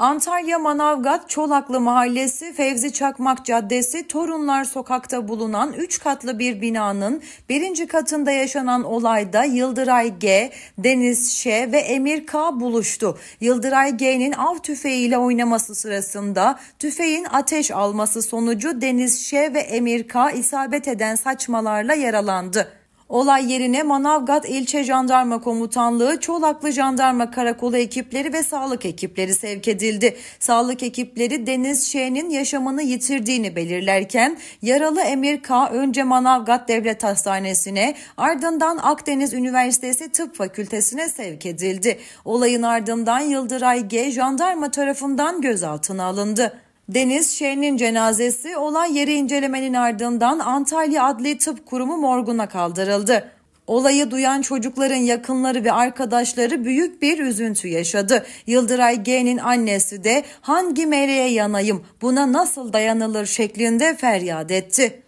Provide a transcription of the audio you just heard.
Antalya Manavgat Çolaklı Mahallesi Fevzi Çakmak Caddesi Torunlar Sokak'ta bulunan 3 katlı bir binanın birinci katında yaşanan olayda Yıldıray G, Deniz Ş ve Emir K buluştu. Yıldıray G'nin av tüfeğiyle oynaması sırasında tüfeğin ateş alması sonucu Deniz Ş ve Emir K isabet eden saçmalarla yaralandı. Olay yerine Manavgat İlçe Jandarma Komutanlığı, Çolaklı Jandarma Karakolu ekipleri ve sağlık ekipleri sevk edildi. Sağlık ekipleri Deniz Şe'nin yaşamını yitirdiğini belirlerken yaralı Emir K. önce Manavgat Devlet Hastanesi'ne ardından Akdeniz Üniversitesi Tıp Fakültesi'ne sevk edildi. Olayın ardından Yıldıray G. jandarma tarafından gözaltına alındı. Deniz Şen'in cenazesi olay yeri incelemenin ardından Antalya Adli Tıp Kurumu morguna kaldırıldı. Olayı duyan çocukların yakınları ve arkadaşları büyük bir üzüntü yaşadı. Yıldıray G'nin annesi de hangi meleğe yanayım buna nasıl dayanılır şeklinde feryat etti.